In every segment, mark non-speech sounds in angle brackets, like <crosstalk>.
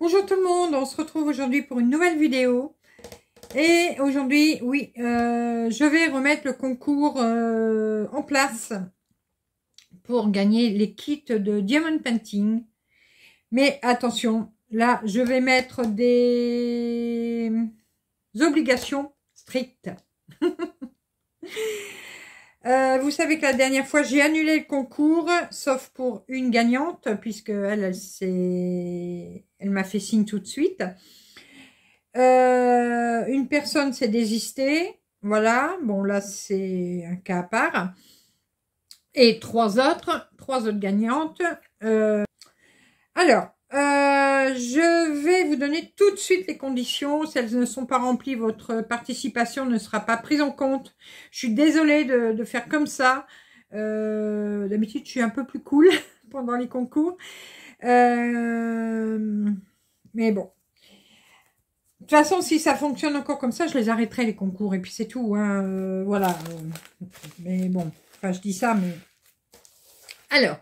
Bonjour tout le monde, on se retrouve aujourd'hui pour une nouvelle vidéo. Et aujourd'hui, oui, euh, je vais remettre le concours euh, en place pour gagner les kits de Diamond Painting. Mais attention, là, je vais mettre des obligations strictes. <laughs> Euh, vous savez que la dernière fois, j'ai annulé le concours, sauf pour une gagnante, puisque elle, elle, m'a fait signe tout de suite. Euh, une personne s'est désistée. Voilà, bon là, c'est un cas à part. Et trois autres, trois autres gagnantes. Euh, alors, euh, je vais vous donner tout de suite les conditions. Si elles ne sont pas remplies, votre participation ne sera pas prise en compte. Je suis désolée de, faire comme ça. Euh, d'habitude, je suis un peu plus cool <laughs> pendant les concours. Euh, mais bon. De toute façon, si ça fonctionne encore comme ça, je les arrêterai les concours. Et puis c'est tout. Hein. voilà. Mais bon. Enfin, je dis ça, mais... Alors,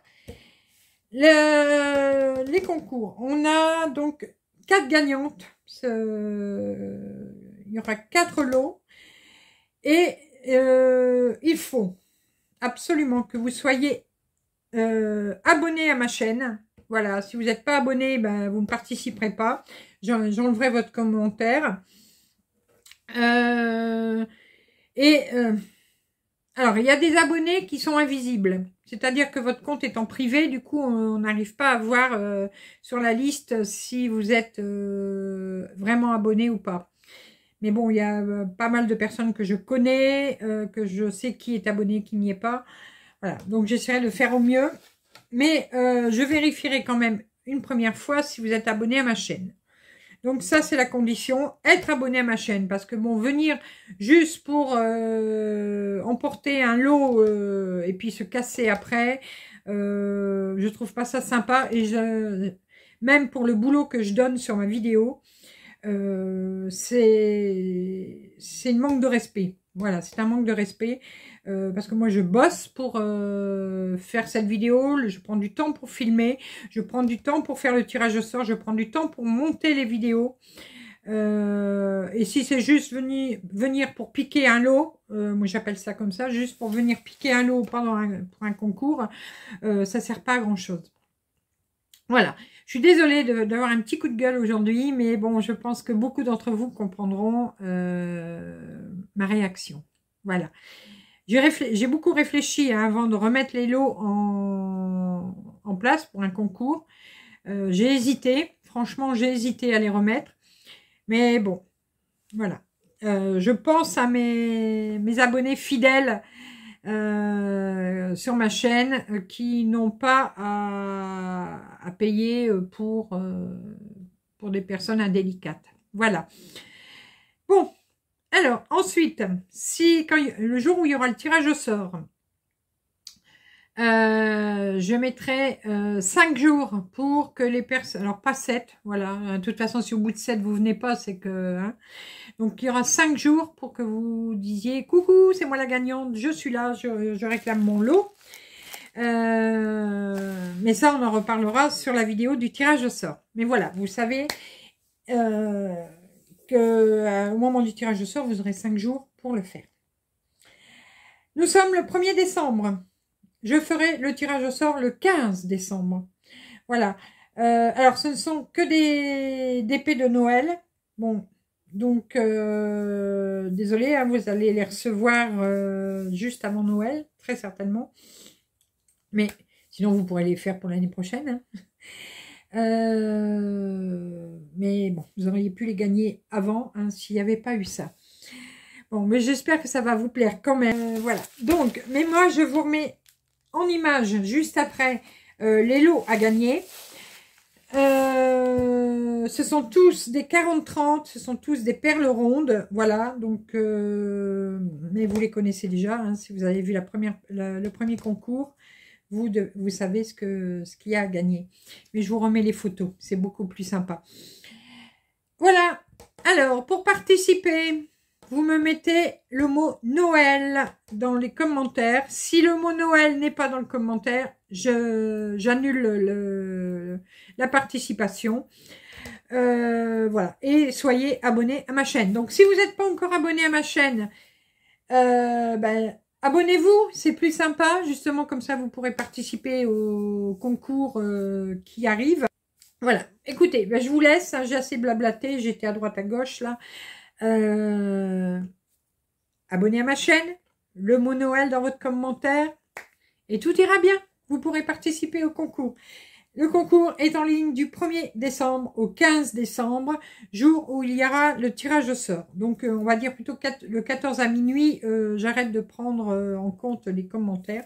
le, les concours, on a donc quatre gagnantes. il y aura quatre lots. Et euh, il faut absolument que vous soyez euh, abonné à ma chaîne. Voilà, si vous n'êtes pas abonné, ben, vous ne participerez pas. j'enlèverai votre commentaire. Euh, et euh, alors, il y a des abonnés qui sont invisibles. C'est-à-dire que votre compte est en privé, du coup, on n'arrive pas à voir euh, sur la liste si vous êtes euh, vraiment abonné ou pas. Mais bon, il y a euh, pas mal de personnes que je connais, que je sais qui est abonné, qui n'y est pas. Voilà, donc j'essaierai de faire au mieux. Mais je vérifierai quand même une première fois si vous êtes abonné à ma chaîne. Donc ça, c'est la condition. Être abonné à ma chaîne. Parce que bon, venir juste pour euh, emporter un lot euh, et puis se casser après, euh, je trouve pas ça sympa. Et je, même pour le boulot que je donne sur ma vidéo, euh, c'est c'est une manque de respect. Voilà, c'est un manque de respect euh, parce que moi je bosse pour euh, faire cette vidéo, je prends du temps pour filmer, je prends du temps pour faire le tirage au sort, je prends du temps pour monter les vidéos. Euh, et si c'est juste venir, pour piquer un lot, moi j'appelle ça comme ça, juste pour venir piquer un lot pendant pour un concours, ça sert pas à grand chose. Voilà. Je suis désolée d'avoir un petit coup de gueule aujourd'hui, mais bon, je pense que beaucoup d'entre vous comprendront euh, ma réaction. Voilà. J'ai beaucoup réfléchi hein, avant de remettre les lots en, place pour un concours. Euh, j'ai hésité, franchement, j'ai hésité à les remettre. Mais bon, voilà. Euh, je pense à mes, mes abonnés fidèles euh, sur ma chaîne euh, qui n'ont pas à, payer euh, pour, pour des personnes indélicates. Voilà. Bon, alors ensuite, si quand, le jour où il y aura le tirage au sort, euh, je mettrai 5 euh, jours pour que les personnes... Alors, pas 7, voilà. De toute façon, si au bout de 7, vous venez pas, c'est que... Hein. Donc, il y aura 5 jours pour que vous disiez « Coucou, c'est moi la gagnante, je suis là, je, réclame mon lot. Euh, mais ça, on en reparlera sur la vidéo du tirage au sort. Mais voilà, vous savez que au moment du tirage au sort, vous aurez 5 jours pour le faire. Nous sommes le 1er décembre. Je ferai le tirage au sort le 15 décembre. Voilà. Euh, alors, ce ne sont que des, des épées de Noël. Bon, donc, euh, désolé, hein, vous allez les recevoir euh, juste avant Noël, très certainement. Mais sinon, vous pourrez les faire pour l'année prochaine. Hein. mais bon, vous auriez pu les gagner avant hein, s'il n'y avait pas eu ça. Bon, mais j'espère que ça va vous plaire quand même. voilà. Donc, mais moi, je vous remets en image, juste après euh, les lots à gagner. Euh, ce sont tous des 40-30, ce sont tous des perles rondes, voilà, donc, euh, mais vous les connaissez déjà, hein. si vous avez vu la première, le premier concours, vous, de, vous savez ce que ce qu'il y a à gagner. Mais je vous remets les photos, c'est beaucoup plus sympa. Voilà, alors, pour participer, vous me mettez le mot Noël dans les commentaires. Si le mot Noël n'est pas dans le commentaire, j'annule la participation. Euh, voilà. Et soyez abonné à ma chaîne. Donc, si vous n'êtes pas encore abonné à ma chaîne, euh, ben, abonnez-vous. C'est plus sympa. Justement, comme ça, vous pourrez participer au concours euh, qui arrive. Voilà. Écoutez, ben, je vous laisse. Hein. J'ai assez blablaté. J'étais à droite, à gauche, là abonnez à ma chaîne, le mot Noël dans votre commentaire, et tout ira bien. Vous pourrez participer au concours. Le concours est en ligne du 1er décembre au 15 décembre, jour où il y aura le tirage au sort. Donc, euh, on va dire plutôt le 14 à minuit, euh, j'arrête de prendre euh, en compte les commentaires.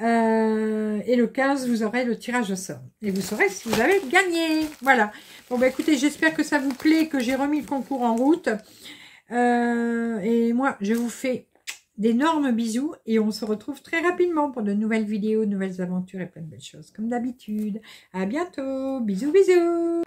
et le 15, vous aurez le tirage au sort. Et vous saurez si vous avez gagné. Voilà. Bon, bah écoutez, j'espère que ça vous plaît, que j'ai remis le concours en route. Euh, et moi, je vous fais d'énormes bisous et on se retrouve très rapidement pour de nouvelles vidéos, de nouvelles aventures et plein de belles choses comme d'habitude. À bientôt, bisous bisous